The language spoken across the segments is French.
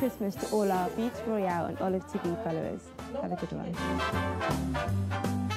Christmas to all our Beach Royale and Olive TV followers. Have a good one.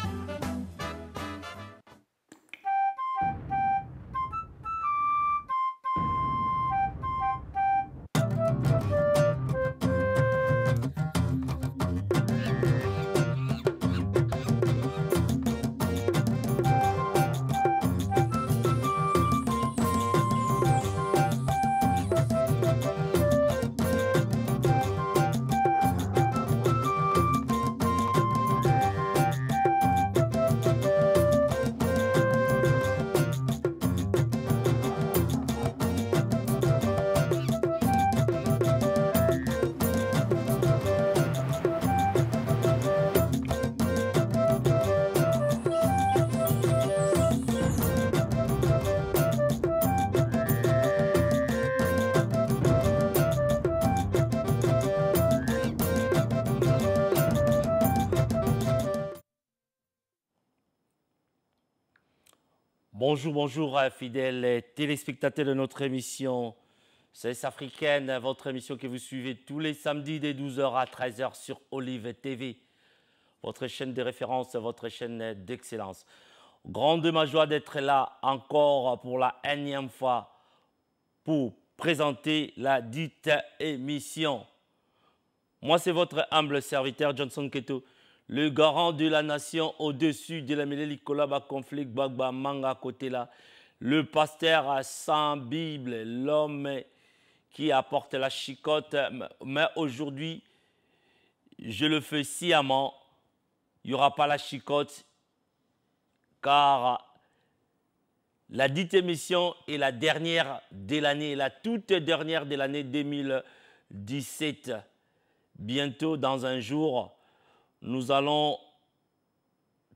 Bonjour, bonjour, fidèles téléspectateurs de notre émission CES africaine, votre émission que vous suivez tous les samedis des 12h à 13h sur Olive TV. Votre chaîne de référence, votre chaîne d'excellence. Grande ma joie d'être là encore pour la énième fois pour présenter la dite émission. Moi, c'est votre humble serviteur Johnson Keto le garant de la nation au-dessus de la mêlée Nicolas conflit Bagba Manga là, le pasteur sans Bible, l'homme qui apporte la chicote. Mais aujourd'hui, je le fais sciemment, il n'y aura pas la chicote, car la dite émission est la dernière de l'année, la toute dernière de l'année 2017. Bientôt, dans un jour, nous allons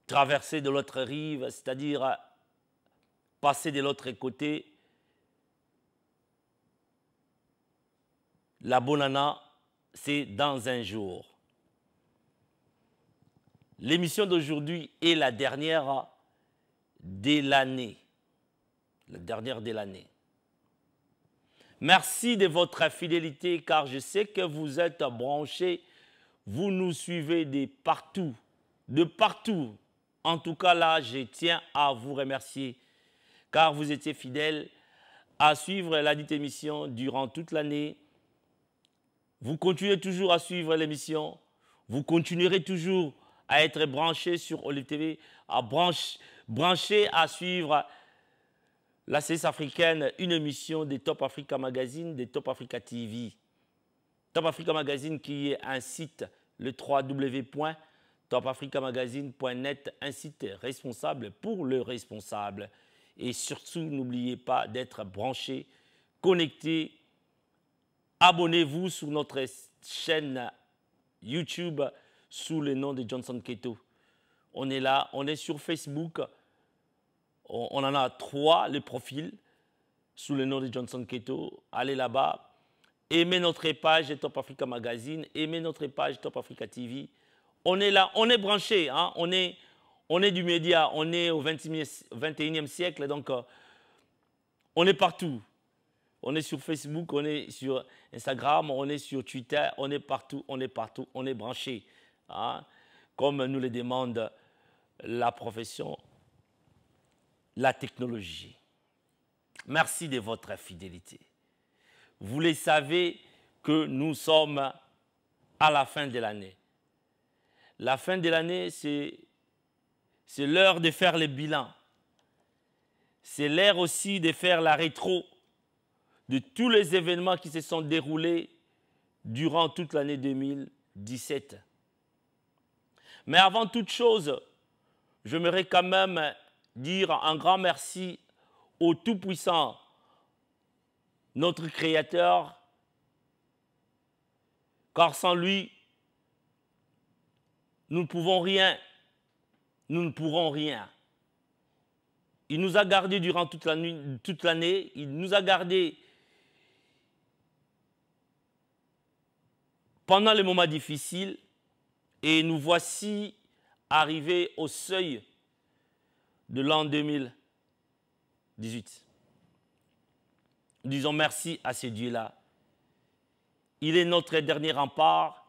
traverser de l'autre rive, c'est-à-dire passer de l'autre côté. La bonana, c'est dans un jour. L'émission d'aujourd'hui est la dernière de l'année. La dernière de l'année. Merci de votre fidélité car je sais que vous êtes branchés vous nous suivez de partout, de partout. En tout cas, là, je tiens à vous remercier, car vous étiez fidèles à suivre la dite émission durant toute l'année. Vous continuez toujours à suivre l'émission. Vous continuerez toujours à être branché sur Olive TV, à branche, brancher à suivre la CS africaine, une émission des Top Africa Magazine, des Top Africa TV. Top Africa Magazine qui est un site le www.topafricamagazine.net un site responsable pour le responsable. Et surtout, n'oubliez pas d'être branché, connecté. Abonnez-vous sur notre chaîne YouTube sous le nom de Johnson Keto. On est là, on est sur Facebook. On en a trois, les profils, sous le nom de Johnson Keto. Allez là-bas, Aimez notre page Top Africa Magazine, aimez notre page Top Africa TV. On est là, on est branché, hein. on, est, on est du média, on est au 21e siècle, donc euh, on est partout. On est sur Facebook, on est sur Instagram, on est sur Twitter, on est partout, on est partout, on est branché. Hein. comme nous le demande la profession, la technologie. Merci de votre fidélité vous les savez que nous sommes à la fin de l'année. La fin de l'année, c'est l'heure de faire le bilan. C'est l'heure aussi de faire la rétro de tous les événements qui se sont déroulés durant toute l'année 2017. Mais avant toute chose, j'aimerais quand même dire un grand merci au Tout-Puissant notre Créateur, car sans lui, nous ne pouvons rien, nous ne pourrons rien. Il nous a gardés durant toute l'année, il nous a gardés pendant les moments difficiles, et nous voici arrivés au seuil de l'an 2018. Disons merci à ce Dieu-là. Il est notre dernier rempart.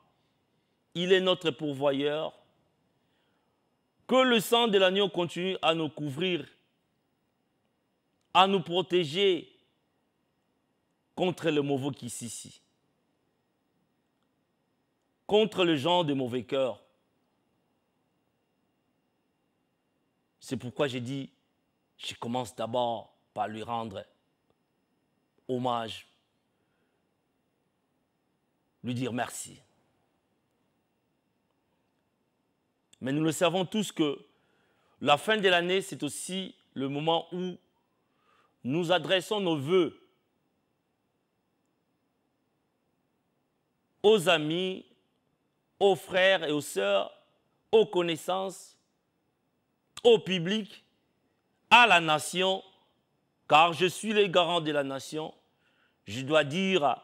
Il est notre pourvoyeur. Que le sang de l'agneau continue à nous couvrir, à nous protéger contre le mauvais qui s'issit, contre le genre de mauvais cœur. C'est pourquoi j'ai dit, je commence d'abord par lui rendre hommage, lui dire merci. Mais nous le savons tous que la fin de l'année, c'est aussi le moment où nous adressons nos voeux aux amis, aux frères et aux sœurs, aux connaissances, au public, à la nation, car je suis le garant de la nation, je dois dire,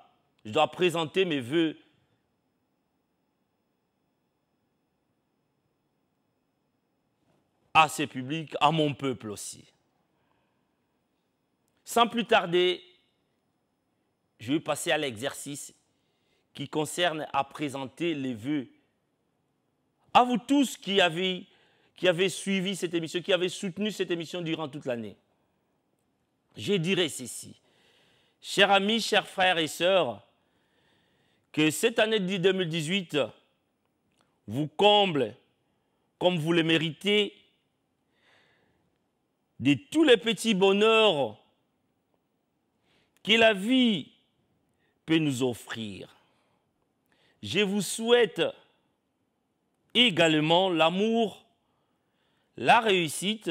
je dois présenter mes voeux. à ce public, à mon peuple aussi. Sans plus tarder, je vais passer à l'exercice qui concerne à présenter les voeux à vous tous qui avez, qui avez suivi cette émission, qui avez soutenu cette émission durant toute l'année. Je dirais ceci. Chers amis, chers frères et sœurs, que cette année 2018 vous comble comme vous le méritez de tous les petits bonheurs que la vie peut nous offrir. Je vous souhaite également l'amour, la réussite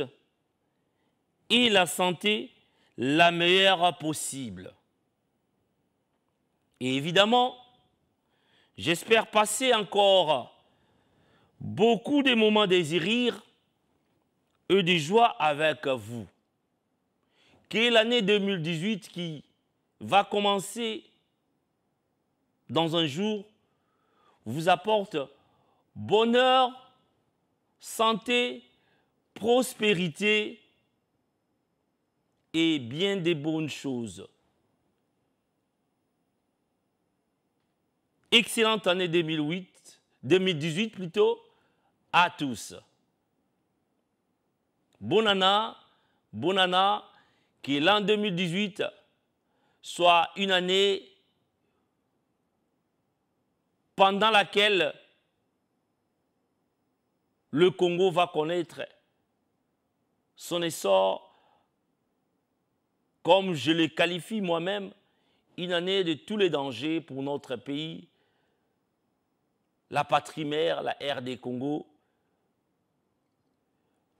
et la santé la meilleure possible. Et évidemment, j'espère passer encore beaucoup de moments désirés et de joie avec vous. Que l'année 2018 qui va commencer dans un jour vous apporte bonheur, santé, prospérité et bien des bonnes choses. Excellente année 2008, 2018 plutôt, à tous. bon Bonana, que l'an 2018 soit une année pendant laquelle le Congo va connaître son essor, comme je le qualifie moi-même, une année de tous les dangers pour notre pays, la patrie mère, la RD Congo,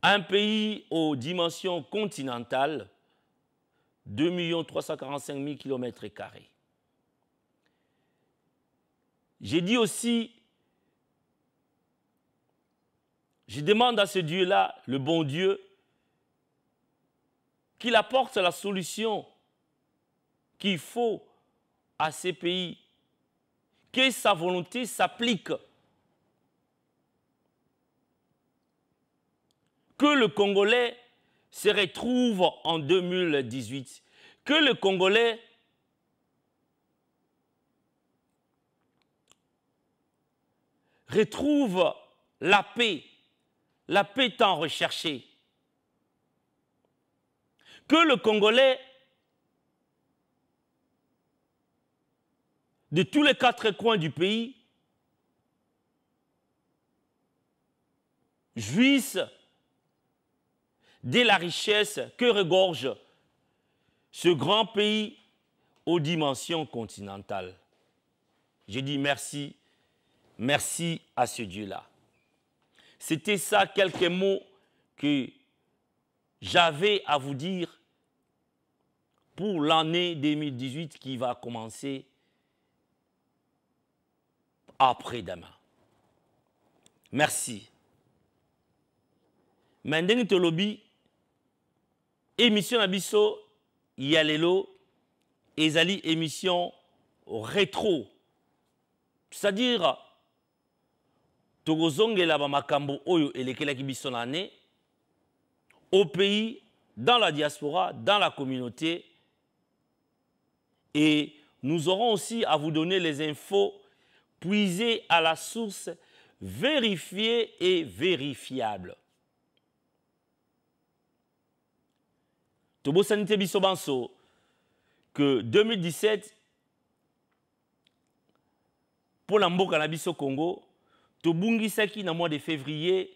un pays aux dimensions continentales, 2 345 000 km. J'ai dit aussi, je demande à ce Dieu-là, le bon Dieu, qu'il apporte la solution qu'il faut à ces pays que sa volonté s'applique. Que le Congolais se retrouve en 2018. Que le Congolais retrouve la paix, la paix tant recherchée. Que le Congolais de tous les quatre coins du pays jouissent de la richesse que regorge ce grand pays aux dimensions continentales. Je dis merci, merci à ce Dieu-là. C'était ça quelques mots que j'avais à vous dire pour l'année 2018 qui va commencer après-demain. Merci. me émission Abisso, Yalélo ezali émission rétro c'est-à-dire tokozongela bamakambo oyo et les na au pays dans la diaspora dans la communauté et nous aurons aussi à vous donner les infos puiser à la source, vérifiée et vérifiable. Tobo Sanité Bisobanso, que 2017, pour l'ambo cannabis au Congo, Tobungisaki, dans le mois de février,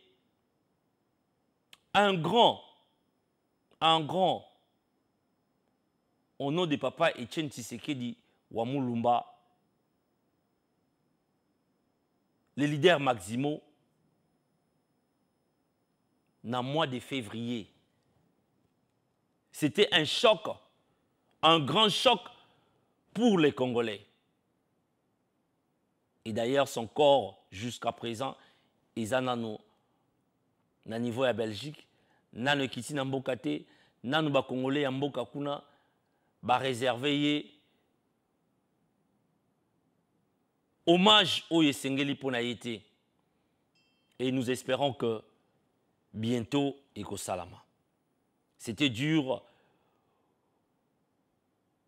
un grand, un grand, au nom de papa Etienne wa Wamulumba les leaders Maximo, dans le mois de février, c'était un choc, un grand choc pour les Congolais. Et d'ailleurs, son corps, jusqu'à présent, ils en ont na niveau à Belgique, dans le na dans le Congolais, ya mboka kuna, réservé. hommage au Yesengeli Ponaïté. et nous espérons que bientôt Salama. c'était dur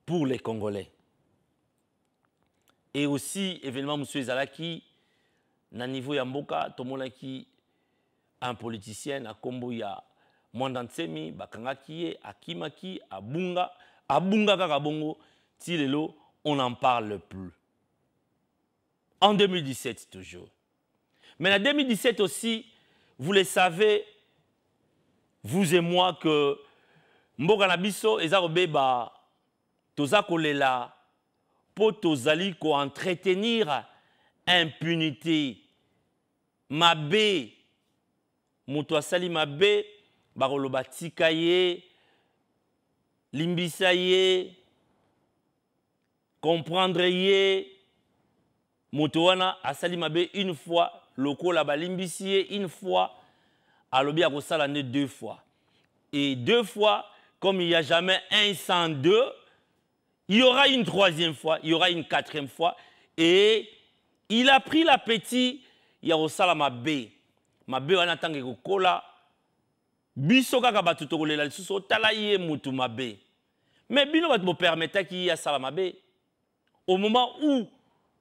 pour les congolais et aussi évidemment, M. Zalaki, Nanivo niveau Tomolaki, un politicien à nkombo ya mwanda akimaki abunga abunga kaka bongo on n'en parle plus en 2017 toujours. Mais en 2017 aussi, vous le savez, vous et moi, que Mboganabiso et biso eza kobeba toza kolela mpo entretenir impunité Mabé, moto asali mabe Limbisaye, l'imbisaye, comprendre moto wana asali une fois lokola balimbisi ye une fois alobi akosala nde deux fois et deux fois comme il n'y a jamais un sans deux il y aura une troisième fois il y aura une quatrième fois et il a pris l'appétit ya kosala mabe mabe wana ntango ekokola biso kaka bato tokolela lisusu otala ye motu mabe me bino bato bopermetaki ye asala au moment où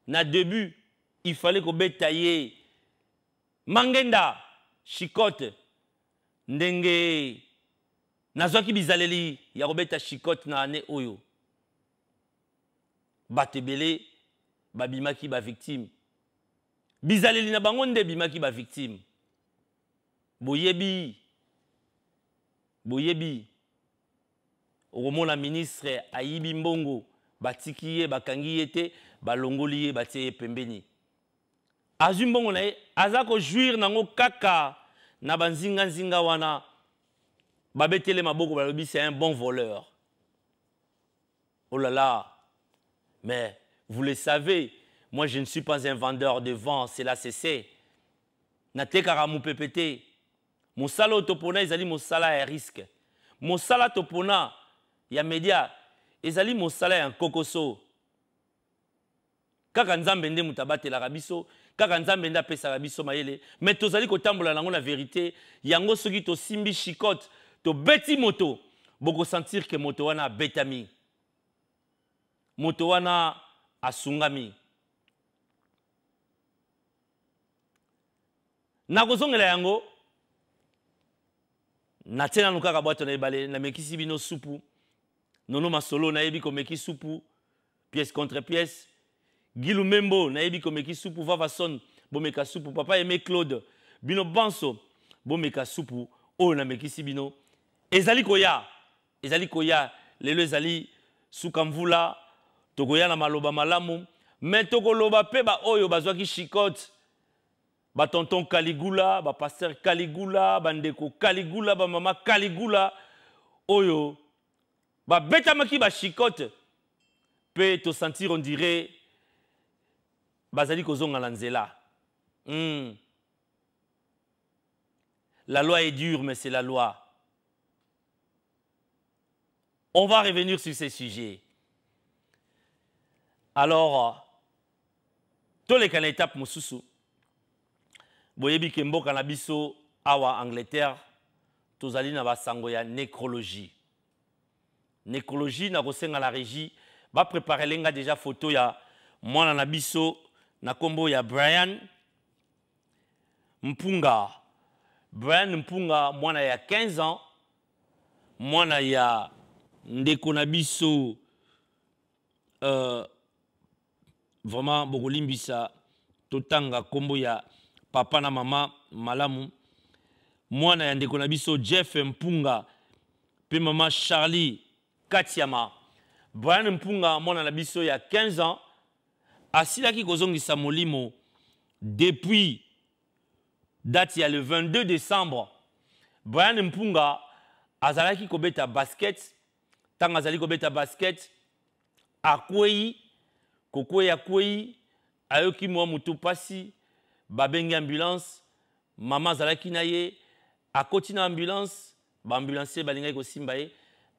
na début il fallait kobeta ye mangenda chikote ndenge nazwaki bizaleli ya kobeta chikote na ane oyo bato ebele babimaki bavictime bizaleli na bango nde ebimaki bavictime boyebi boyebi okomona ministre ayibi mbongo batiki ye bakangi ye te balongoli ye batie pembeni azwi na ye aza nango kaka na nzinga wana babetele maboko balobi c'est un bon voleur oh là là mais vous le savez moi je ne suis pas un vendeur de vent c'est la cc natekaka ramou te mon sala topona ezali sala est risque Mon sala topona ya media ezali mosala en nkokoso kaka nzambe nde moto biso kaka nzambe nde apesaka biso mayele me la kotambola nango na verité yango soki tosimbi to tobeti moto bokosentir ke moto wana betami, moto wana asungami la yango natie nanu kaka bwato na ebale namekisi bino supu nono masolo nayebi komeki supu pièce contre pièce Gilumembo, Membo, komeki supu va bomeka supu papa aimé Claude, bino banso, bomeka supu oyo oh namekisi bino. Ezali koya, ezali koya, lelo ezali soukamvula, togoya na maloba malamu, mais Togoloba, pe ba oyo bazwaki Chicote, ba tonton Kaligula, ba pasteur Kaligula, ba ndeko Kaligula, ba mama Kaligula, oyo ba beta ba chicote. pe to sentir on dirait Basali hmm. la loi est dure mais c'est la loi on va revenir sur ces sujets alors tous les étape vous boyebi mboka en angleterre tozali na basango ya nécrologie nécrologie la régie déjà photo ya nakombo ya Brian Mpunga. Brian Mpunga mwana ya 15 ans mwana ya ndeko na biso euh, vraiment bokolimbisa totanga kombo ya papa na mama malamu mwana ya biso jeff mpunga pe mama charlie katiama brian mpunga mwana na biso ya 15 ans asilaki kozongisa molimo depuis date ya le 22 décembre brian mpunga azalaki kobeta basket ntango azali kobeta basket akwei kokwei akwei ayoki mwa motu mpasi babengi ambulance mama azalaki na ye akoti na ambulance baambulansier balingaki kosimba ye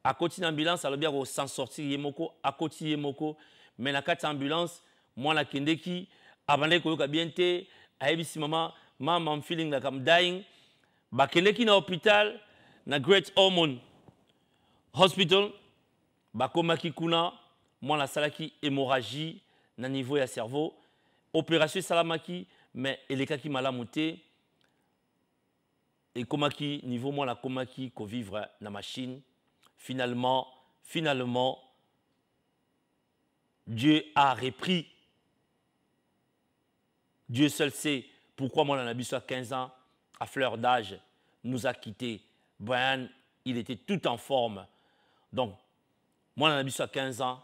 akoti na ambulance alobi akosan sortir ye moko akoti ye moko me na kati ya ambulance mwana akendeki abandaki koyoka bien te ayebisi mama mama dying. mdying bakendeki na hôpital na great hormone hospital bakomaki kuna mwana salaki hémorragie na niveau ya cerveau opération salaki, mais elekaki malamu te komaki niveau mwana ko vivre na machine finalement finalement dieu a repris Dieu seul sait pourquoi mon abus à 15 ans, à fleur d'âge, nous a quittés. Brian, il était tout en forme. Donc, mon Anabus, à 15 ans,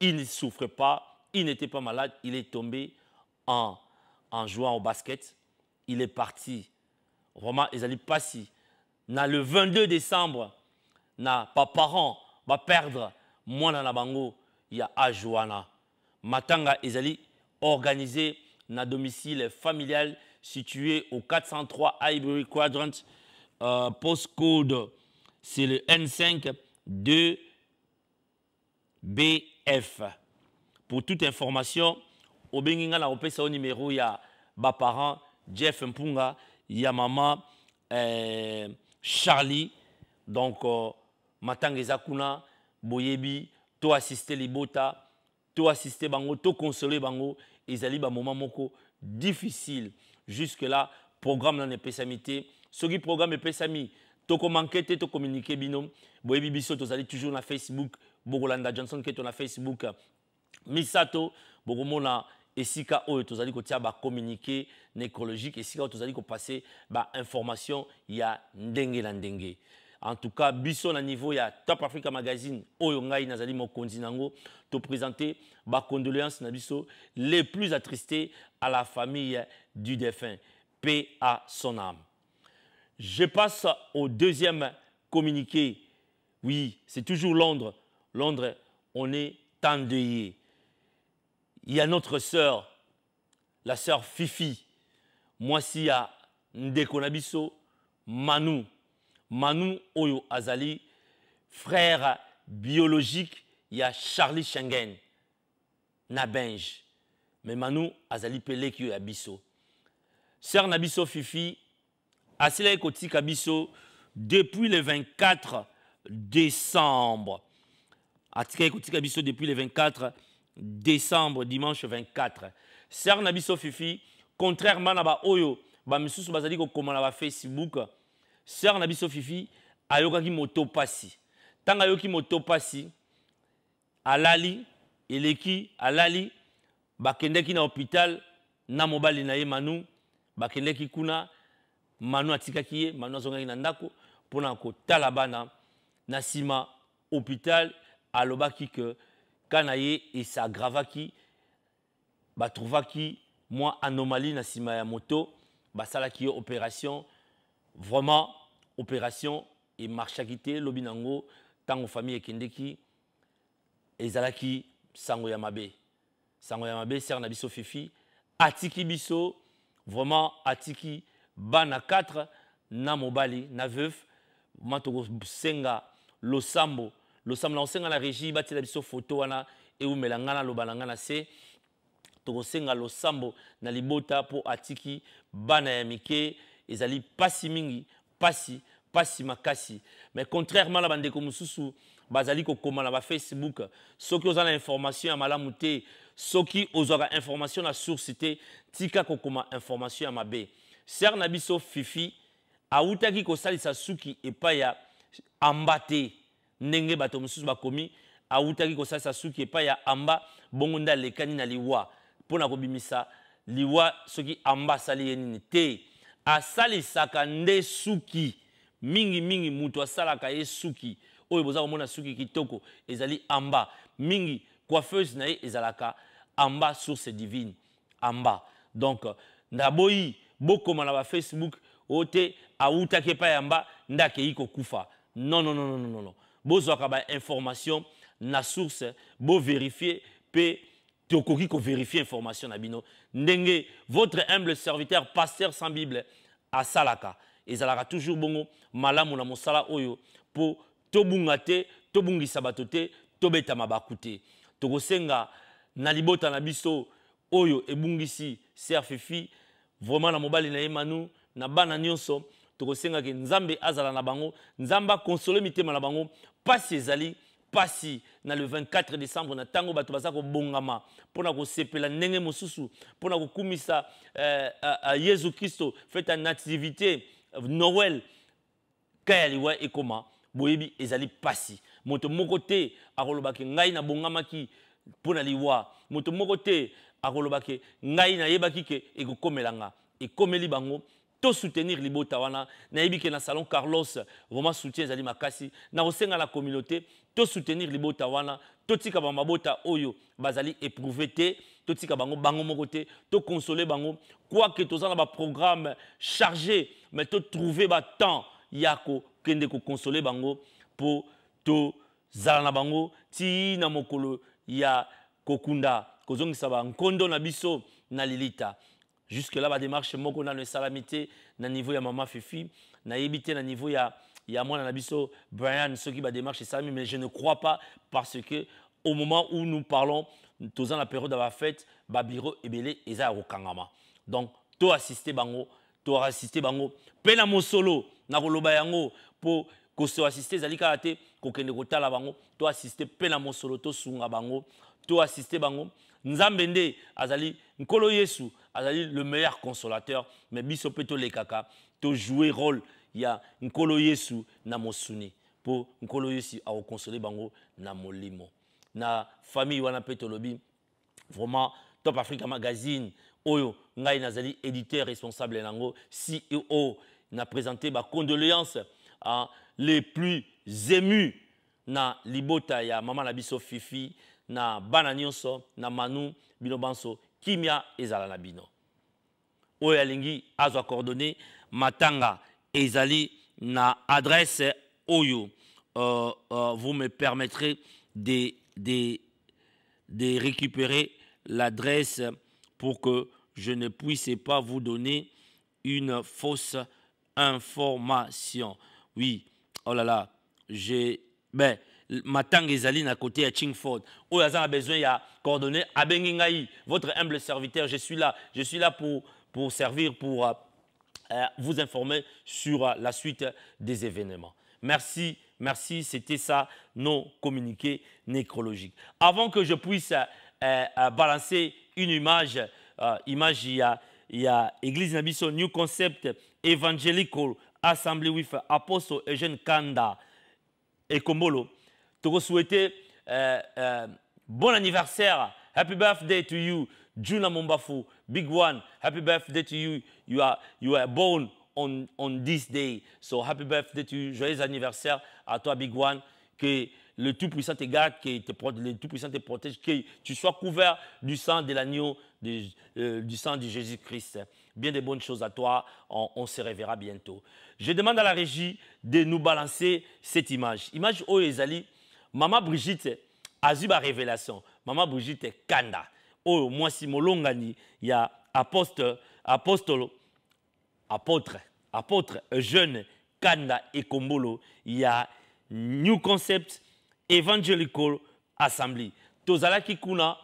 il ne souffrait pas, il n'était pas malade, il est tombé en, en jouant au basket. Il est parti. Vraiment, ils allaient passer. le 22 décembre, na, pas parents va perdre, moi, dans la bango, il y a Ajoana matanga ezali organisé na domicile familial situé au 403 Highbury Quadrant, euh, postcode, c'est le N5 2 BF. Pour toute information, au Benginga, na opesa au numéro, il y a ma parent, Jeff Mpunga, il y a maman, euh, Charlie. Donc, euh, Matanga Zakuna, Boyebi, to assister Libota, to assister bango, to consoler bango, ezali ba moment difficile. Jusque là, programme nan epesamité, ce qui programme epesami, to Tu to communiquer binom, as communiqué. toujours na Facebook, Bogolanda Johnson est na Facebook, Misato, Bogomona, esika oyo communiquer ba communiqué nécrologique, esika Tu as ko passer ba information ya ndenge en tout cas biso na niveau Top Africa Magazine oyo nazali Mokondinango, nango to présenter ba condoléances na les plus attristés à la famille du défunt paix à son âme je passe au deuxième communiqué oui c'est toujours Londres Londres on est endeuillé il y a notre sœur la sœur Fifi moi si a Ndeko Nabiso Manu Manu Oyo Azali, frère biologique y il a Charlie Schengen Nabenge. Mais Manu Azali a à biso. Sœur Nabisso Fifi, écouté Ekoti Kabisso, depuis le 24 décembre. écouté Ekoti Kabisso, depuis le 24 décembre, dimanche 24. Sœur Nabisso Fifi, contrairement à Oyo, ba Misusu Bazali l'a fait sur Facebook, sere na biso fifi moto pasi. Tanga yoki moto pasi, alali eleki alali bakendeki na hôpital na mobali na ye manu bakendeki kuna manu atikaki ye manu azongaki na ndako mpona kotala talabana, na hôpital alobaki ke ka na ye esagravaki batrouvaki moi anomalie na nsima ya moto basalaki ye opération vraiment opération emarchaki te lobi nango ntango famille ekendeki ezalaki sango ya mabe sango ya mabe sere na biso fifi atiki biso vraiment atiki bana 4 na mobali na veuve ma tokosenga losambo losambo na kosenga na régie batiela biso foto wana eumela ngai naloba na ngai na se tokosenga losambo na libota mpo atiki bana ya mike ezali pasi mingi pasi pasi makasi mais contrairement na bandeko mosusu bazali kokoma na bafacebook soki oza na information ya malamu te soki ozwaka information na source te tika kokoma information ya mabe ser na biso fifi awutaki kosalisa suki epai ya amba te ndenge bato mosusu bakomi awutaki kosalisa suki epai ya amba bongo nde alekani na liwa mpo na kobimisa liwa soki amba asali ye nini te asalisaka nde suki mingimingi moto asalaka ye suki oyo boza komona suki kitoko ezali amba mingi coiffeuse na ye ezalaka amba source divine amba donc ndaboyi bokoma na bafacebook oyo te awutaki epai ya mba nde akei kokufa non non non non non non bozwaka bainformation na source boverifie mpe tokoki vérifier information nabino bino ndenge votre humble serviteur pasteur sans bible à Salaka toujours bongo malamu na mosala oyo po Tobungate, Tobungi tobungisa tobeta mabakute. Togo tokosenga na libota na biso oyo ebungisi serfifi vraiment na mobali na ye nabana na bana nyonso nzambe azala na bango nzamba akonsole mitema na bango pasi na le 24 décembre na ntango bato baza kobongama mpona kosepela ndenge mosusu mpona kokumisa eh, yesu kristo fete ya nativité noel kaya liwa ekoma boyebi ezali pasi moto moko te akolobaki ngai nabongamaki mpona liwa moto moko te akolobaki ngai nayebaki ke ekokomela nga ekomeli bango to soutenir libota wana nayebi ke na salon carlos vraiment soutien Zali makasi na osenga la communauté to soutenir libota wana ba mabota oyo bazali éprouvé te tika bango bango moko te consoler bango quoique toza na programme chargé mais temps batemps ya ko consoler bango mpo to na bango na mokolo ya kokunda kozongisa nkondo na biso na lilita Jusque-là, ma démarche, moko na salamité, na niveau ya maman Fifi, na yebite na niveau ya, ya moi, na biso Brian, ceux qui va démarcher ça mais je ne crois pas parce que au moment où nous parlons, tous la période de la fête, Babiro ebélé Belé, et Kangama. Donc, to assister bango, to assister bango, pe na mosolo na koloba yango, po, koso assisté, zali karate, kokende kotala bango, to assister pe na mosolo to sunga bango, to assister bango, Nzambende azali nkolo yesu azali le meilleur consolateur mais biso kaka, tolekaka jouer rôle ya nkolo yesu na mosuni Pour nkolo yesu consoler bango na molimo na famille wana petolobi, vraiment top africa magazine oyo ngai nazali éditeur responsable nango ceo na e présenté condoléance à les plus émus na libota ya mama na biso fifi na bana na manu bino kimia ezala na bino oyo alingi azwa coordonné matanga ezali na adresse oyo euh, euh, vous me permettrez de, de, de récupérer l'adresse pour que je ne puisse pas vous donner une fausse information. Oui, oh là là, j'ai... Ben, Matang ezali à côté à Chingford Où a a besoin de coordonner. abengi ngai votre humble serviteur je suis là je suis là pour pour servir pour euh, euh, vous informer sur euh, la suite des événements merci merci c'était ça nos communiqués nécrologiques avant que je puisse balancer une image image il y a église new concept evangelical assembly with apostle Eugene Kanda et Kombolo te souhaiter euh, euh, bon anniversaire. Happy birthday to you, Juna Mombafu, big one. Happy birthday to you. You are, born on, this day. So happy birthday to you. Joyeux anniversaire à toi, big one. Que le Tout-Puissant te garde, que le Tout-Puissant te protège, que tu sois couvert du sang de l'agneau, euh, du sang de Jésus-Christ. Bien de bonnes choses à toi, on, se reverra bientôt. Je demande à la régie de nous balancer cette image. Image Oezali Maman Brigitte, a la Révélation. Maman Brigitte Kanda. Oh, moi, si Molongani, il y a apôtre, apôtre, apôtre, jeune, Kanda et Kombolo. Il y a New Concept Evangelical Assembly. Tozala Kikuna,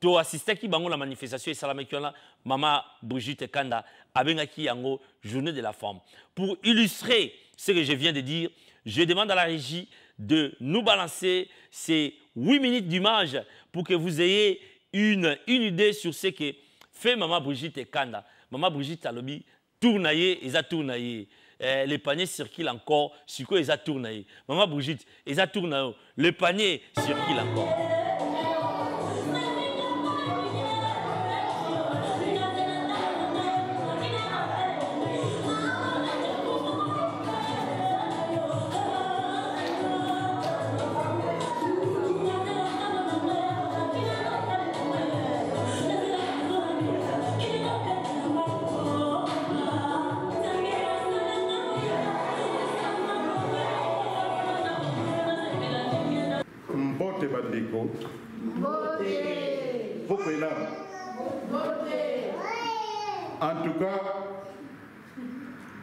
to qui bango la manifestation et wana Maman brigitte kanda abengaki yango journée de la femme pour illustrer ce que je viens de dire je demande à la régie de nous balancer ces 8 minutes d'image pour que vous ayez une, idée sur ce que fait Maman Brigitte et Kanda. Maman Brigitte Alobi, tournaillé, ils ont tournaillé. les paniers circulent encore, sur quoi ils ont tournaillé. Maman Brigitte, ils ont tournaillé. Les panier circulent encore. En tout cas,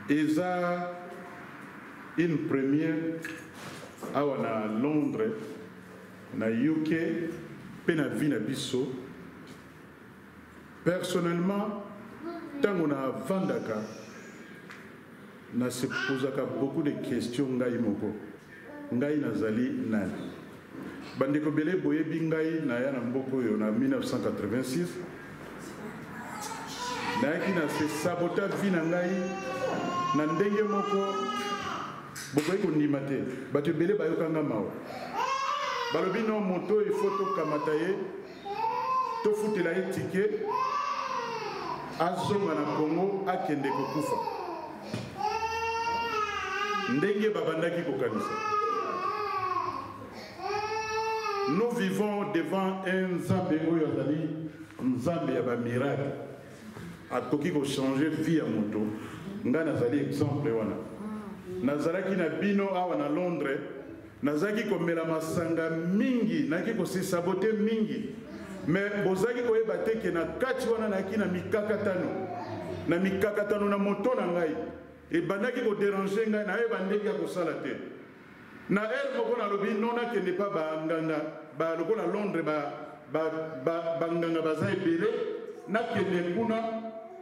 eza une première awa na londres na uk mpe na vie na biso personnellement ntango navandaka na se posaka beaucoup de question ngai moko ngai nazali nani bandeko bele boyebi ngai naya na mboka oyo na 1986 nayaki na se sabota vi na ngai na ndenge moko bokoki kondima te bato ebele bayokanga mawa balobi no moto ifo tokamata ye tofutela ye tike azonga na kongo akende kokufa ndenge babandaki kokanisa nous vivons devant un nzambe oyo azali nzambe ya bamiracle akoki kochange vie ya moto ngai nazali exemple wana nazalaki na bino awa na londres nazalaki komela masanga mingi nayaki kosisabote mingi me bozalaki koyeba te ke na kati wana nayaki na mikakatano na mikakatano na moto na ngai ebandaki koderange ngai nayeba ndenge ya kosala te na ere moko nalobi no nakende mpa banganga lokola londres banganga baza ebele nakende kuna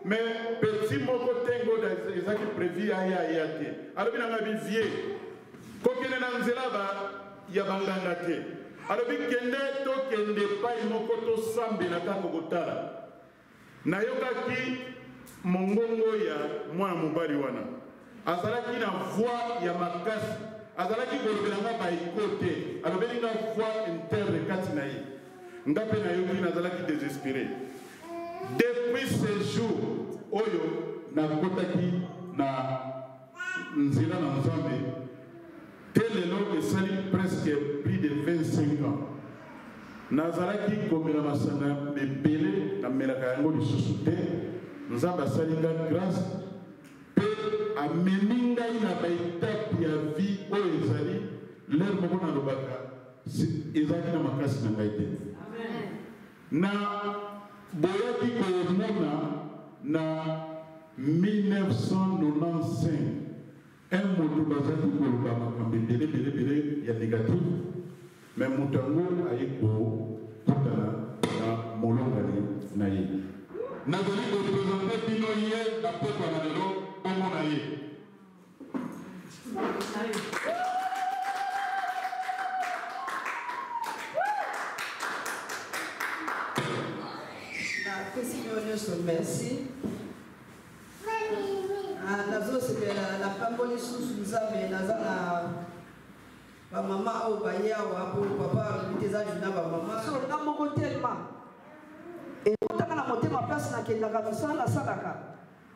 me petit moko te ngo ezaki prévu yaya ya te alobi nanga bivie kokende na nzela ba ya banganga te alobi kende tokende epai moko tosambela kaka kotala nayokaki mongongo ya mwana mobali wana azalaki na voi ya makasi azalaki kolobelanga baiko te alobelinga voix interne kati na ye nga mpe nayoki azalaki désespéré depuis ce jour oyo nakotaki na nzela na nzambe te lelo esali presque plus de 25 ans nazalaki komela masanga ebele namelaka yango lisusu te nzambe asali nga grâce mpe amemi ngai na baetape ya vie oyo ezali lere moko nalobaka ezalaki na makasi na ngai te na boyaki komona na 1995 un moto bazaki koloba makambo ebele belebele ya négatif me moto yango aye kokutana na molongani na ye nazali koprésente bino ye na pokwa na lelo komona ye yo nyonso merci ah, nazosepela na pambo lisusu nzambe naza na bamama oyo baye awa po papa alobi te eza juna bamama so olinga moko telema ekotaka na motema place nakendaka mosala nasalaka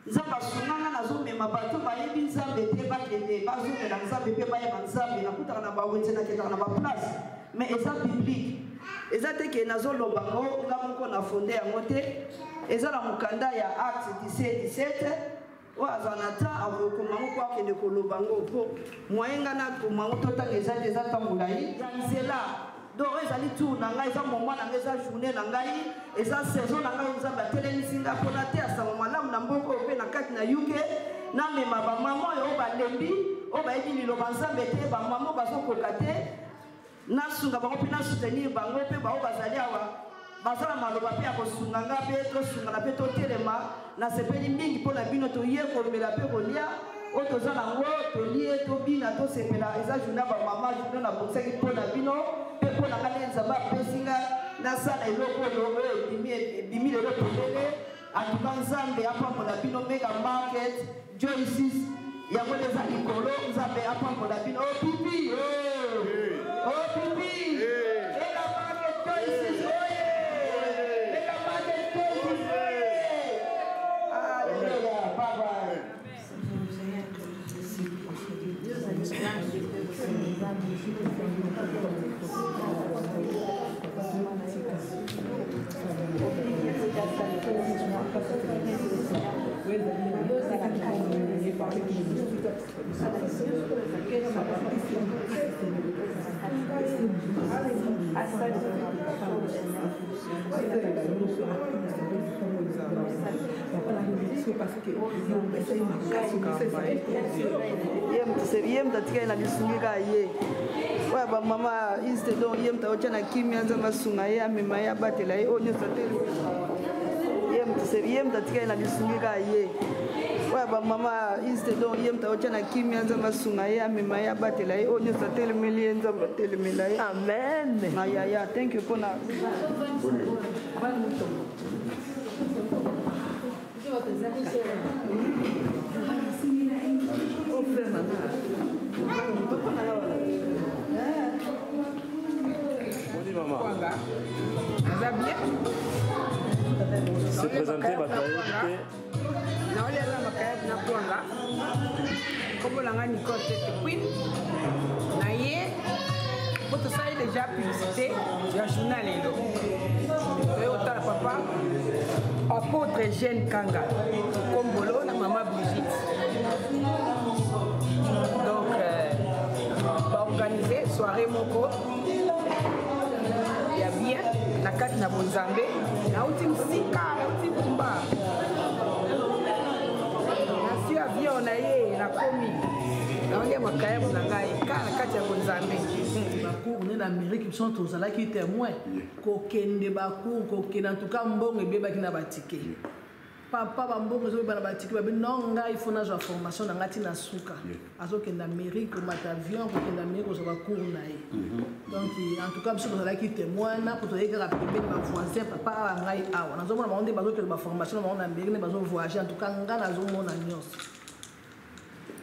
nzambe asunganga nazomema bato bayebi nzambe te bakende bazongela nzambe mpe bayeba nzambe nakutaka na bawenze nakendaka na baplace mais eza biblike eza te ke nazoloba ngo nga moko na fonde yango te eza na mokanda ya acte 1717 oyo azwa na ta akokoma ngo po akende koloba ngo mpo moye nga nakoma ngo to ntango eza te eza ntangola ye ya nzela donc oyo ezali tour na ngai eza moma na ngai eza journée na ngai eza saison na ngai nzambe atelemisi nga mpona te asango malamu na mboko oyo mpe na kati na uk namema bamama oyo oyo balembi oyo bayebi liloba nzambe te bamama oyo bazokoka te nasunga bango mpe nasoutenir bango mpe bango bazali awa baza na maloba mpe ya kosunga nga mpe tosungana mpe totelema nasepeli mingi mpo na bino toye komela mpe kolia oyo toza nango tolie tobina tosepela eza journe ya bamama journe nabongisaki mpo na bino mpe mpo na nga nde nzambe apesi nga nasala eloko oyo oyo ebimi lelo polele atuka nzambe apambola bino mega market joycis yango nde eza likolo nzambe apambola bino opipi oh, oh! Ô, Pipi! Ei! Ei, rapaz, eu ye mutu atikali na lisungika ye oyo bamama iste don ye mutu aotya na kimia nzambe asunga ye amema ye abatela ye oyo nyonso ate ye mutu atikali na lisungika ye oyo bamama istedor ye mutu aotya na kimia nzambe asunga ye amema ye abatela ye oyo nyonso atelemeli ye nzambe atelemela ye amen na yaya thank you mpona Se présenter, bah, naoliaza makayabu na kwanga nkombo na nga nicole tete quin na ye po tosali deja publicité ya journal lelo toye kotala papa apôtre jeune kanga kombolo na mama brigite donc euh, baorganize soirée moko ya bien na kati na bonzambe nauti msika nauti kumba solo na ye nakomi naonge makayabu na ngai kaka na kati ya bonzambe bacour nde na amérike biso tozalaki témoin kokende bacour kokende antuka mbongo ebebaki na batike papa bambongo ezobeba na batike babe no ngai fo nazwa formation na ngai ntina suka azokende amérike komata avion kokende amérike kozwa bacour na ye mm-hmm. donc eh, antuka biso tozalaki témoina po toyei kaka pembeni bavoisin papa awa ngai awa nazomona bango nde bazokende baformation na bango na amérike nde bazovoyage antuka ngai nazomona nyonso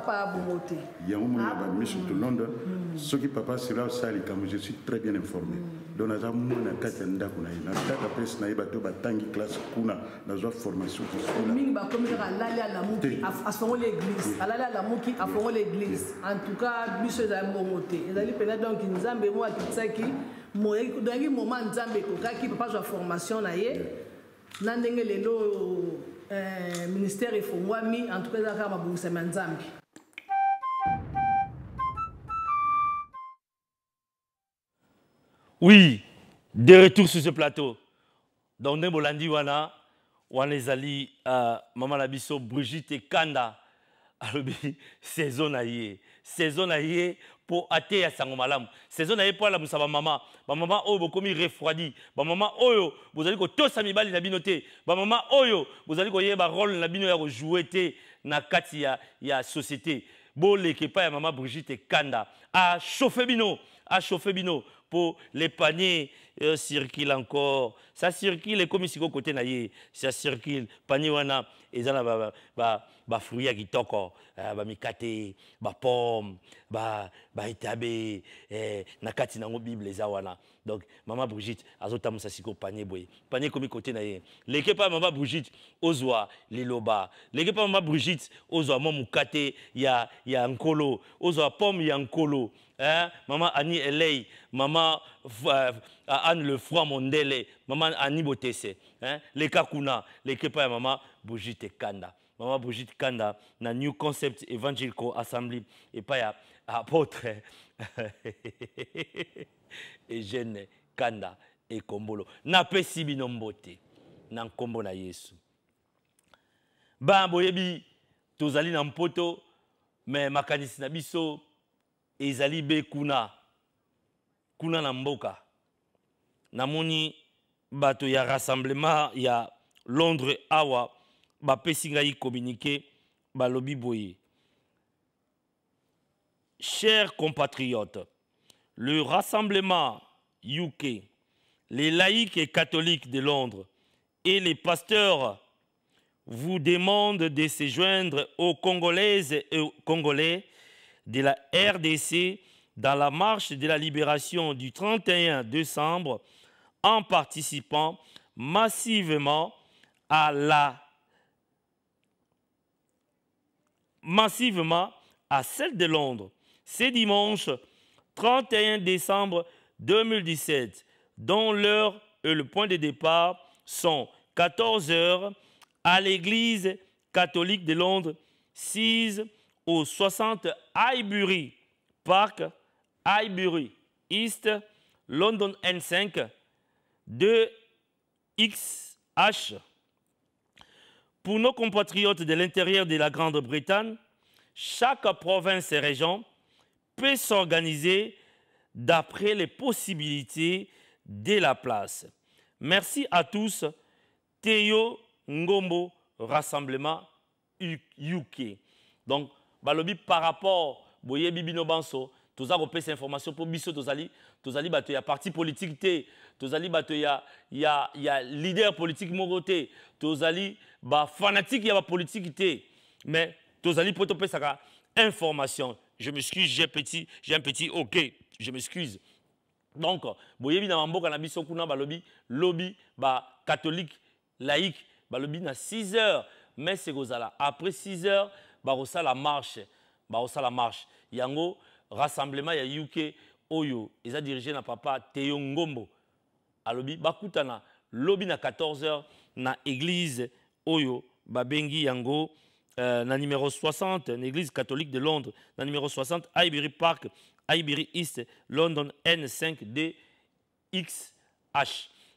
papa abongo te yango mona bamiso tolonda soki papa sira asali likambo je suis très bien informé mm. donc naza mwana kati ya ndako na ye na tata place na ye bato batangi classe kuna nazwa formation mingi bakomi kaka alali alamuki afongoli église alali alamuki afongoli église en tout cas biso ezali mbongo te ezali mpena donc nzambe mo akitisaki donaki moma nzambe ekokaki papa zwa formation na ye na ndenge lelo eh, ministère efongwami en tout cas ezalaka mabongisami ya nzambe Oui, de retour sur ce plateau. Donc, Nebolandi Wana, Wanezali, Maman Labisso, Brigitte et Kanda, alobi saison na ye saison na pour mpo ateya sango malamu saison na ye mpo alamusa bamama bamama oyo bokomi refroidi bamama oyo bozali kotosa mibali na bino te bamama oyo bozali que role na bino ya kojoue te na kati ya, ya société boleke epai ya mama brigitte kanda chauffer bino chauffer bino pour les paniers euh, circulent encore ça circule ekomi sikoyo kote na ye ça circule pani wana eza na bafruit ba, ba, ba ya kitoko eh, bamikate bapome baetabe ba eh, na kati nango bible eza wana donc mama brigitte azotambusa sikoyo panie boye panie ekomi kote na ye leke mpa mama brigitte ozwa liloba leke mpa mama brigitte ozwa mwa mokate ya, ya nkolo ozwa pome ya nkolo eh? mama annie elei mama euh, anne lefroi mondele mama anibo te se hein? leka kuna leka epai ya mama brigitte kanda mama brigitte kanda na new concept evangelical assembly epai ya apôtre eugene kanda ekombolo napesi bino mbote na nkombo na yesu ba boyebi tozali na mpoto me makanisi na biso ezali be kuna kuna na mboka namoni bato ya rassemblement ya londres awa communiqué lobby boye chers compatriotes le rassemblement uk les laïcs et catholiques de londres et les pasteurs vous demandent de se joindre aux congolaises et aux congolais de la rdc dans la marche de la libération du 31 décembre en participant massivement à la massivement à celle de Londres. C'est dimanche 31 décembre 2017, dont l'heure et le point de départ sont 14 heures à l'église catholique de Londres, 6 au 60 Highbury Park, Highbury East, London N5, de xh Pour nos compatriotes de l'intérieur de la Grande-Bretagne, chaque province et région peut s'organiser d'après les possibilités de la place. Merci à tous. Théo Ngombo, Rassemblement UK. Donc, balobi par rapport, boye bibino banso, tous avons repéré ces informations pour biso, Tousali. ali, la partie politique parti politique, il y a ya, leader politique moko te tozali y ya politique, te mais tozali a une information je m'excuse j'ai petit j'ai un petit ok je m'excuse donc boyebi na bamboka na biso kuna balobi lobi catholique, laïque balobi na 6 heures c'est là. après 6 heures la marche la marche un rassemblement ya uk oyo ont dirigé na papa teo Gombo alobi bakutana lobi na 14h na église oyo babengi yango euh, na numéro 60 na église catholique de Londres na numéro 60 Highbury Park Highbury East London N5DXH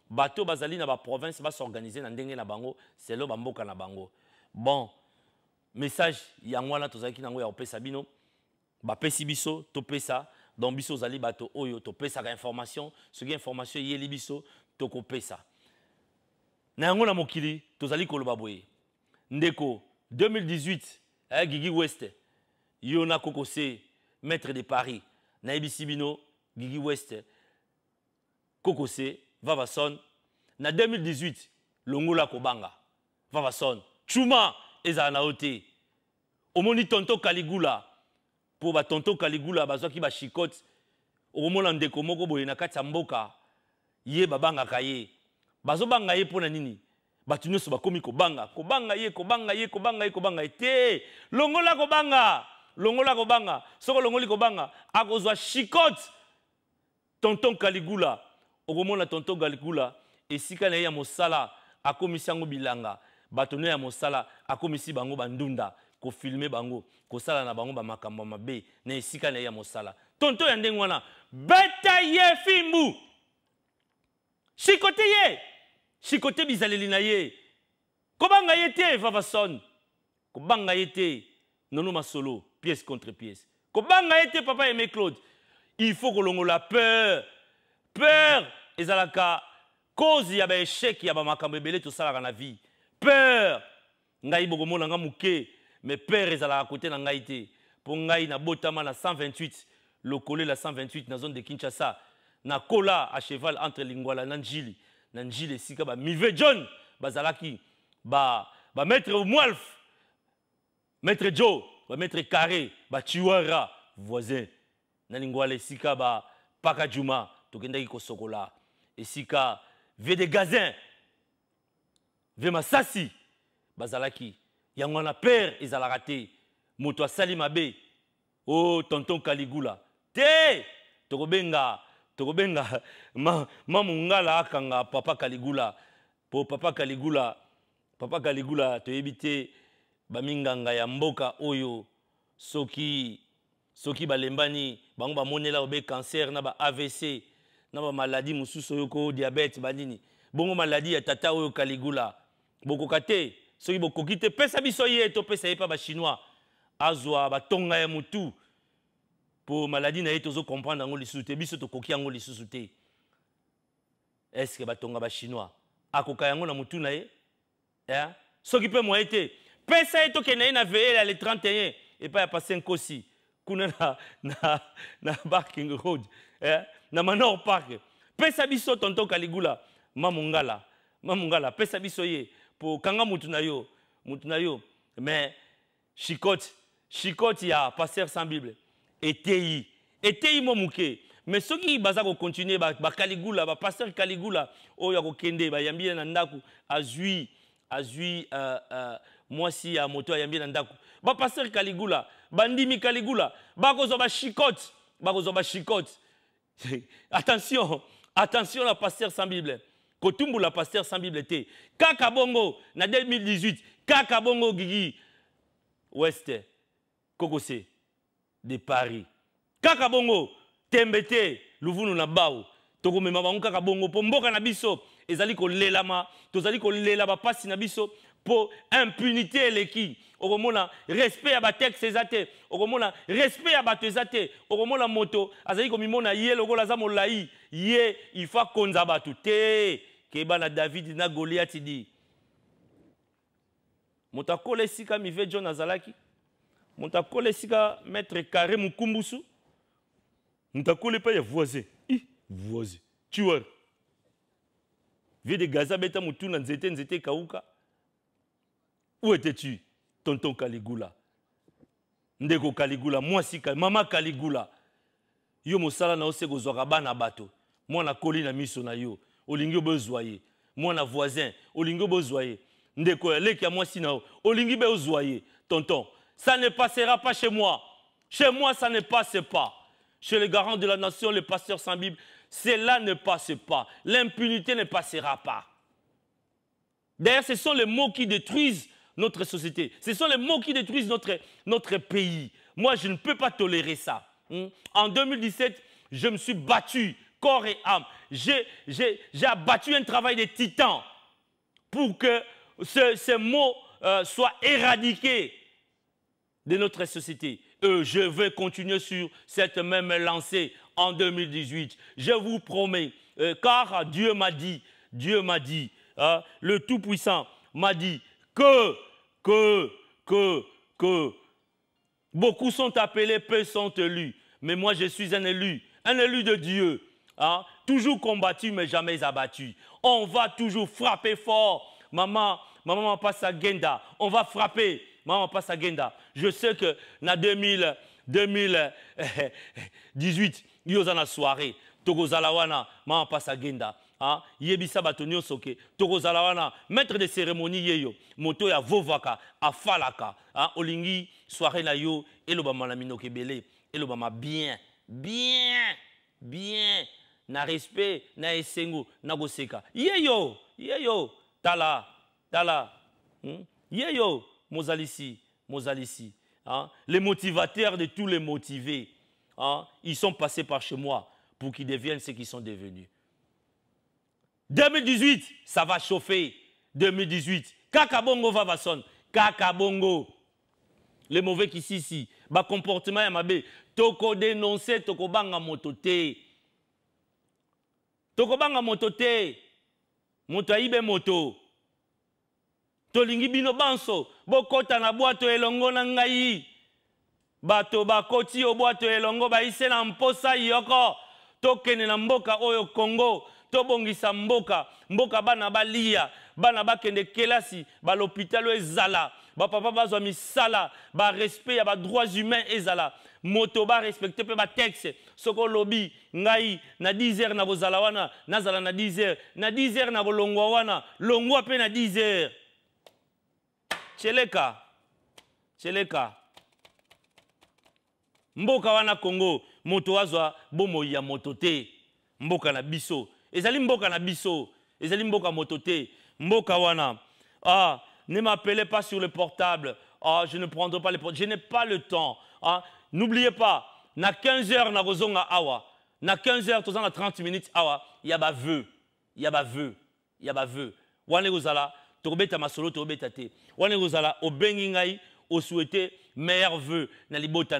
bato bazali na province basorganiser na ndenge na bango selo bamboka na bango bon message yango wana tozalaki nango ya kopesa bino bapesi biso topesa donc biso ozali bato oyo ka information soki information yeli biso tokopesa na yango na mokili tozali koloba boye ndeko 2018 eh, gigi west yo Kokosé, maître de paris na bino gigi west kokose vavason na 2018 longola kobanga vavason chuma Ezanaote. na yo omoni tonto kaligula mpo batonto kaligula bazwaki bashikote okomona ndeko moko boye na kati ya mboka ye babangaka ye bazobanga ye mpo na nini bato nyonso bakómi kobanga kobanga ye kobanga ye kobanga ye kobanga ye te longola kobanga longola kobanga soki olongoli kobanga akozwa shikote tonton kaligula okomona tonton kaligula esika na ye ya mosala akomisi yango bilanga bato na ye ya mosala akomisi bango bandunda Ko filmer bango sala na bango bamakambo mabe na esika na ya mosala tonto ya ndeng wana beta ye fimbu sikote ye sikote bizaleli na ye kobanga ye te vavason kobanga banga nono masolo pièce contre pièce Ko banga yete, papa aimé claude il faut que la peur peur ezalaka cause ya échec, ya bamakambo to sala na vie peur ngai bokomona nga mes mais père à côté na ngai te pour ngai botama la 128 le collé la 128 la zone de kinshasa nakola à cheval entre lingwala nanjili, nanjili Sika, Mive john bazalaki ba, ba mwalf maître joe maître carré Tiwara, voisin na lingwala ba bapaka juma tokendaki kosokola sika ve de gazin ve masasi bazalaki yango wana pere ezalaka te moto asali mabe o oh, tonton kaligula te tokobenga tokobenga mamongala ma akanga papa kaligula po papa kaligula papa kaligula toyebi te baminganga ya mboka oyo soki soki balembani bango bamonela obe cancer na ba avc na bamaladi mosusu oyo ko diabete banini bongo maladi ya tata oyo kaligula bokoka te soki bokoki te pesa biso ye topesa ye mpa bachinois azwa batonga ya motu mpo maladi na ye tozokomprendre yango lisusu te biso tokoki yango lisusu te estce batonga bachinois akoka yango na motu na ye yeah? soki mpe moye te pesa ye tokende ye na veyela le 31 epai ya pase nkosi kuna na, na, na barking road yeah? na manor park pesa biso tonton kaligula mamongala mamongala pesa biso ye Pour kanga mutu na mais chicote chicote ya pasteur sans bible et eteyi mo moke mais soki baza kocontinue Kaligula, ba pasteur kaligula il akokende bayambi Bayambien na Azui moi azwi uh, uh, ya moto yambien nandaku pasteur ndako kaligula bandimi kaligula bakozwa bashikote ba chicote. attention attention la pasteur sans bible la pasteur sans bible te kaka bongo na 2018 Kakabongo bongo gigi west kokose de paris kaka bongo Tembete, luvunu na bau tokomema bango kaka bongo kakabongo mboka na biso ezali kolelama tozali kolela Pasi na biso po impunité leki. okomona respect à ba okomona respect à batezate, moto azali mimona ye logola la molai ye faut konza batoute. te keyeba na davidi na goliati di moto akola esika mive john azalaki moto akola esika maître carré mokumbusu moto akoli mpe ya voisin i voisin tueur vie de gaza abeta motu na nzete nzete ekawuka où étais-tu tonton kaligula ndeko kaligula mwasi mama kaligula yo mosala na yo se kozwaka bana bato mwana akoli na miso na yo olingi obozwa moi voisin Olingo obozwa ndeko ya tonton ça ne passera pas chez moi chez moi ça ne passe pas chez les garants de la nation les pasteurs sans bible cela ne passe pas l'impunité ne passera pas d'ailleurs ce sont les mots qui détruisent notre société ce sont les mots qui détruisent notre, notre pays moi je ne peux pas tolérer ça hmm? en 2017 je me suis battu corps et âme. J'ai abattu un travail de titan pour que ce, ces mots euh, soient éradiqués de notre société. je vais continuer sur cette même lancée en 2018. Je vous promets, euh, car Dieu m'a dit, Dieu m'a dit, hein, le Tout-Puissant m'a dit que, que, que, que, beaucoup sont appelés, peu sont élus. Mais moi, je suis un élu, un élu de Dieu. Hein. Toujours combattu, mais jamais abattu. On va toujours frapper fort. Maman, maman passe à Genda. On va frapper. Maman passe à Genda. Je sais que na 2000, 2018, il y a une soirée. Zalawana, maman passe à Genda. Hein? yebisa batonio Zalawana, Togo Zalawana, maître de cérémonie yeyo, yo moto afalaka hein. olingi soirée na yo elobama na Et le elobama bien bien bien na respect na esengo na goseka. yeyo yo tala tala hmm? yeyo yo mozalisi mozalisi hein? les motivateurs de tous les motivés hein? ils sont passés par chez moi pour qu'ils deviennent ce qu'ils sont devenus 2018 ça va chauffer 2018 kakabongo va va son, kakabongo les mauvais qui s'y si ba comportement ya mabe toko dénoncer toko banga moto tokobanga moto te moto ayibe moto tolingi bino banso bokɔta na bwato elongo na ngai bato bakoti yo bwato elongo baise na mposa yoko tokende na mboka oyo kongo tobongisa mboka mboka bana balia bana bakende kelasi balopitalo ezala bapapa bazwa misala barespet ya badroits humains ezala motoba respecte ba texte. soko lobi ngai na 10 na kozala wana nazala na 10 h na 10 na vos wana longwa pe na 10 h cheleka cheleka mboka wana kongo moto azwa bomo ya moto mboka na biso ezali mboka na biso ezali mboka mboka wana ah ne m'appelez pas sur le portable ah je ne prendrai pas le je n'ai pas le temps ah N'oubliez pas, na 15 heures na rozonga awa, na 15 heures tozana 30 minutes awa, ya ba vœu, ya ba vœu, ya ba vœu. Wane kozala, tobeta masolo tobeta te. Wane kozala obengi ngai au souhaiter meilleur vœu na libota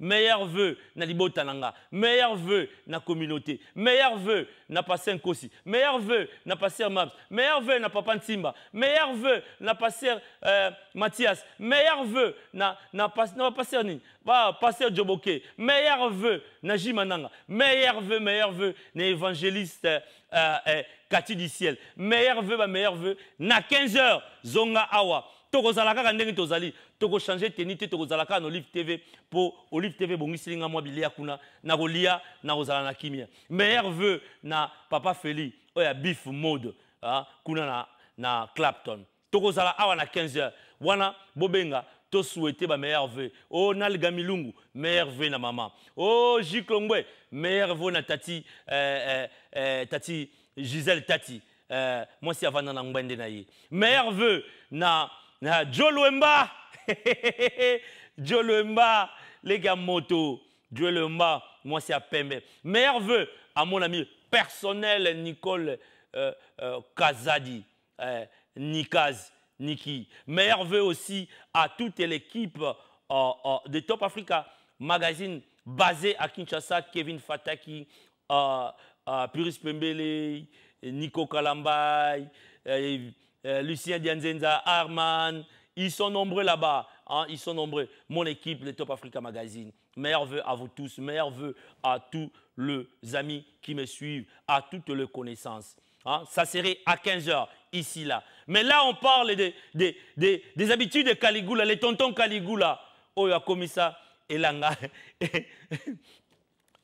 meilleur vœu na libota nanga, meilleur vœux na communauté, meilleur vœu na passer Nkosi, meilleur vœux na passer Mabs, meilleur vœux na papa Ntimba, meilleur vœux na passer euh, Mathias, meilleur vœu na na passer na passer ni, va passer Joboke, meilleur vœu na Jimananga, meilleur vœu, meilleur vœux na évangéliste euh, euh, du ciel, meilleur vœu, ba meilleur vœux na 15h zonga awa tokozalaka kaka ndenge tozali tokochange teni te tokozalaka kaka na olive tv po olive tv bongisilinga nga mwa bilia kuna na kolia na kozala na kimia meilleur veu na papa feli Oya ya beef mode ah, kuna na, na clapton tokozala awa na 15 h wana bobenga to bameilleur ba o oh, naliga milungu meilleur na mama o oh, jiklongwe meilleur na tati eh, eh, eh, tati giselle tati moi si avana na ngwende na ye meilleur vœu na na Joe Luemba. Joe les gars moto. Joe Luemba, moi c'est à Pembe. Meilleur vœu à mon ami personnel Nicole euh, euh, Kazadi, eh, Nikaz, Niki. Meilleur vœu aussi à toute l'équipe euh, de Top Africa Magazine basé à Kinshasa, Kevin Fataki, Puris Pembele, Nico Kalambay, eh, euh, Lucien Dianzenza, Arman. Ils sont nombreux là-bas. Hein, ils sont nombreux. Mon équipe, le Top Africa Magazine. meilleurs à vous tous. meilleurs à tous les amis qui me suivent, à toutes les connaissances. Hein. ça serait à 15h, ici, là. Mais là, on parle des habitudes de Caligula, les tontons Caligula. Oh, il a commis ça. Elanga.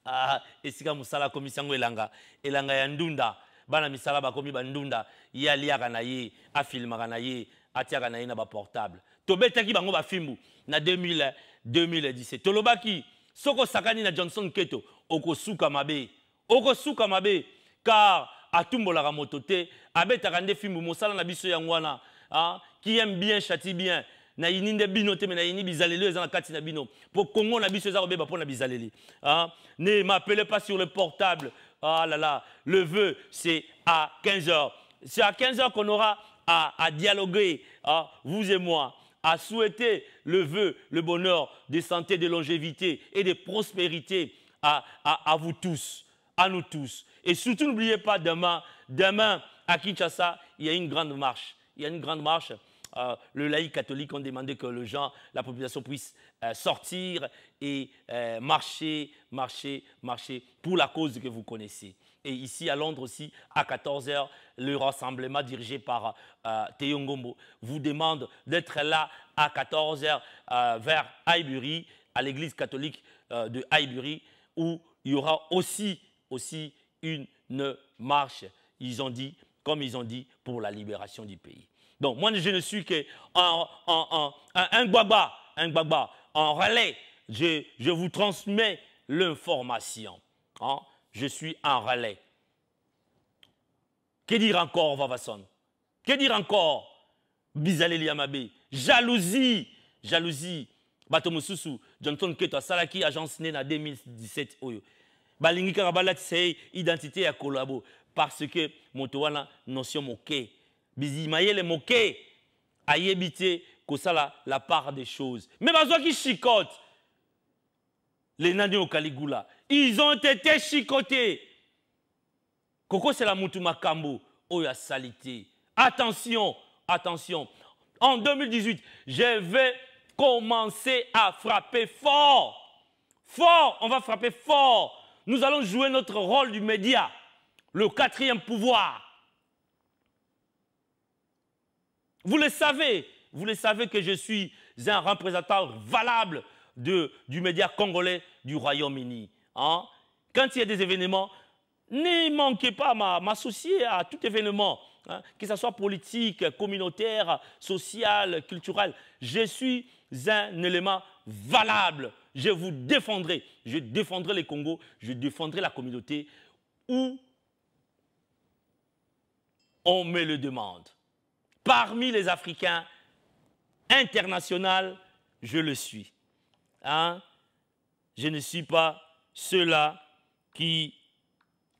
ah, et a comme ça, la Elanga. Elanga Yandunda bana misala bakomi bandunda ye aliaka na ye afilmaka na ye atiaka na baportable tobetaki bango bafimbu na 2000, 2017 tolobaki soko sakani na johnson keto okosuka mabe okosuka mabe car atumbolaka moto te abetaka nde fimbu mosala na biso yango wana hein, qui aime bien chati bien yini nde bino te me yini bizaleli na kati na bino po kongo na biso eza kobeba mpo na bizaleli hein. ne m'appele pas sur le portable oh là là, le vœu, c'est à 15h. C'est à 15h qu'on aura à, dialoguer, hein, vous et moi, à souhaiter le vœu, le bonheur, de santé, de longévité et de prospérité à, vous tous, à nous tous. Et surtout, n'oubliez pas, demain, demain, à Kinshasa, il y a une grande marche. Il y a une grande marche. Euh, le laïc catholique ont demandé que le gens, la population puisse euh, sortir et euh, marcher, marcher, marcher pour la cause que vous connaissez. Et ici à Londres aussi, à 14h, le rassemblement dirigé par euh, Théo vous demande d'être là à 14h euh, vers Highbury, à l'église catholique de Highbury, où il y aura aussi, aussi une, marche, ils ont dit, comme ils ont dit, pour la libération du pays. Donc moi, je ne suis qu'un un, un, un, un, en relais. Je, vous transmets l'information. Hein. Je suis en relais. Que dire encore, Vavasson Que dire encore, Bizaleli Amabe Jalousie, jalousie. bato Jonathan johnson keto Salaki, agence née en 2017 oyo balingi kaka c'est identité ya kolabo parce que moto notion moke bizimayele moke ayebi ça la part des choses Mais Mais qui chicote nani au Caligula, ils ont été chicotés la mutu makambo Oh, la attention attention en 2018 je vais commencer à frapper fort fort on va frapper fort nous allons jouer notre rôle du média le quatrième pouvoir vous le savez, vous le savez que je suis un représentant valable du média congolais du Royaume-Uni. Hein. Quand il y a des événements, ne manquez pas m'associer à tout événement, hein, que ce soit politique, communautaire, social, culturel. Je suis un élément valable. Je vous défendrai. Je défendrai les Congo, je défendrai la communauté où on me le demande. Parmi les Africains, international, je le suis. Hein? Je ne suis pas ceux-là qui,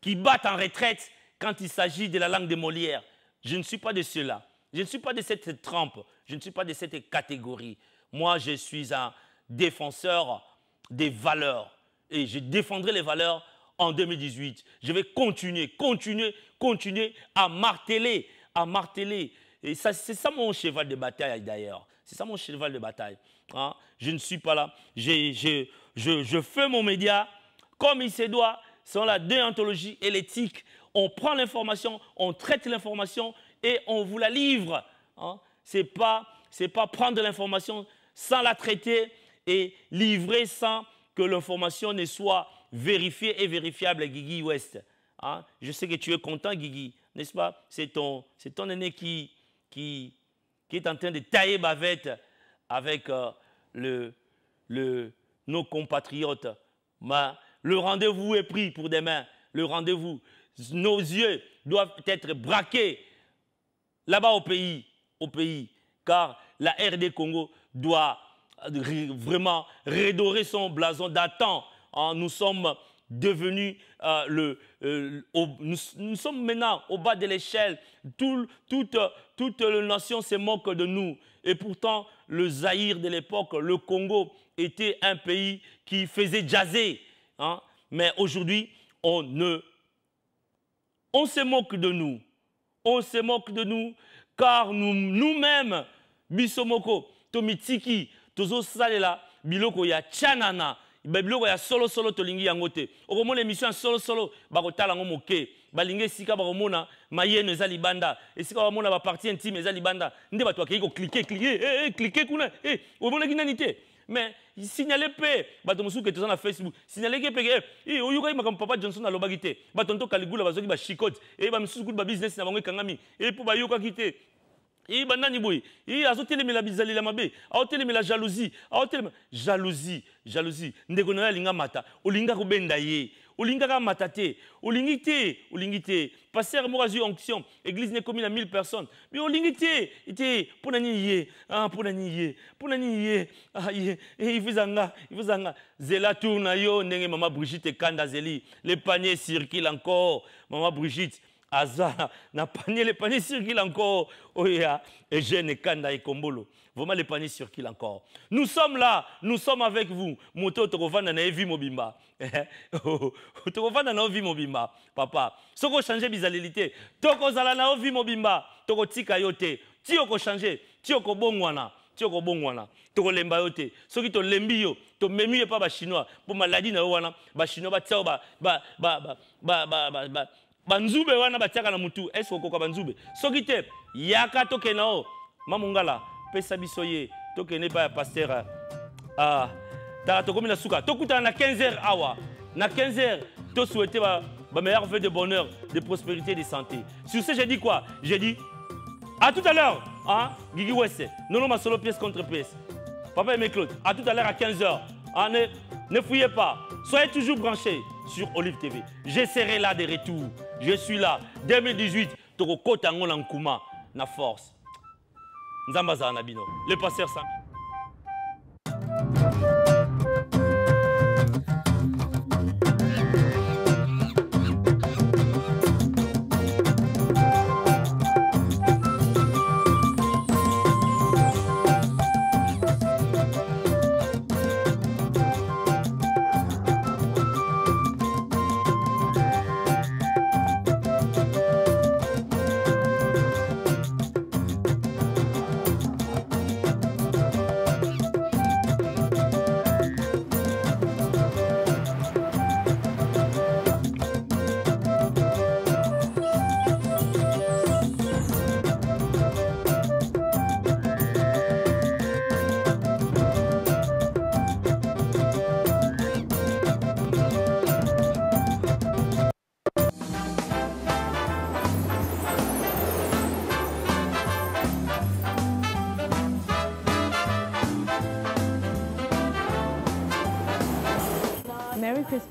qui battent en retraite quand il s'agit de la langue de Molière. Je ne suis pas de ceux-là. Je ne suis pas de cette trempe. Je ne suis pas de cette catégorie. Moi, je suis un défenseur des valeurs. Et je défendrai les valeurs en 2018. Je vais continuer, continuer, continuer à marteler, à marteler. Et ça, c'est ça mon cheval de bataille d'ailleurs. C'est ça mon cheval de bataille. Hein. Je ne suis pas là. Je, fais mon média comme il se doit, sans la déontologie et l'éthique. On prend l'information, on traite l'information et on vous la livre. Hein. Ce n'est pas, pas prendre l'information sans la traiter et livrer sans que l'information ne soit vérifiée et vérifiable, Guigui West. Hein. Je sais que tu es content, Guigui, n'est-ce pas C'est ton, ton aîné qui, qui, qui est en train de tailler bavette avec euh, le, le, nos compatriotes. le rendez-vous est pris pour demain. Le rendez-vous. Nos yeux doivent être braqués là-bas au pays, au pays, car la RD Congo doit euh, vraiment redorer son blason d'attente. Nous sommes devenu euh, le... Euh, nous, sommes maintenant au bas de l'échelle. Tout, toute, toute la nation se moque de nous. Et pourtant, le Zaïre de l'époque, le Congo, était un pays qui faisait jaser. Hein? Mais aujourd'hui, on ne... On se moque de nous. On se moque de nous, car nous-mêmes, nous bisomoko, tomitiki, tozo biloko ya chanana, biloko ya solo solo tolingi yango te okomona émission ya solo solo bakotala yango moke balingi esika bakomona mayeno eza libanda esika bamona bapartie intime eza libanda nde bato bakei koklike klike klike kuna eh, omonaki nani te mais signale mpe bato mosusu ke toza na facebook signaleki eh, ke oyokaki makambo papa johnson alobaki te bato nto kaligula bazwaki bashikote e eh, bamisusu kutu babusiness na bango ekangami e eh, mpo bayokaki te i de boye i azotelemela bizalela mabe aotelemela jalousie aotelemela jalousie jalousie Ndegona linga yo alinga mata olinga kobenda ye olingaka mata te olingite, passer olingi te paster moko azwi onction église nekomi 1000 personnes me olingi te te ah, mpo na nini ye mpo na nini ye mpo na nini ye ye eh, ifuzanga zela tour na yo ndenge maman brigitte Kanda Zeli. le panier circule encore maman brigitte azala na panier le panier circule encore oya oh, et jeune kanda et kombolo vraiment le panier circule encore nous sommes là nous sommes avec vous moto oh, oh. tokovanda na evi mobimba tokovanda na evi mobimba papa soko changer T'oko tokozala na evi mobimba tokotika yo Tioko ti okochanger ti okobongwana ti okobongwana tokolemba yo te soki lembi yo tomemi ye ba chinois pour maladie na ba ba ba ba ba banzube wana batiaka na mutu eske okoka banzube soki te yaka tokenda o mamongala pesa biso ye tokende epai ya paster ah, tala tokomi na suka tokutana na 15h awa na 15h tosouhaite ba, ba meilleur vœu de bonheur de prospérité de santé sur ce je dis quoi Je dis... à tout à l'heure hein, gigi wese nono masolo pièce contre pièce papa aimé claude à tout à l'heure à 15 heures. hein, ne, ne fouillez pas soyez toujours branchés sur Olive TV je serai là de retour je suis là. 2018, Togo Kotango Lankuma, la force. Nzambazana Bino. Le passeur ça.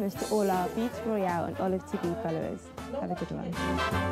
Christmas to all our Beauty Royale and Olive TV followers. Have a good one.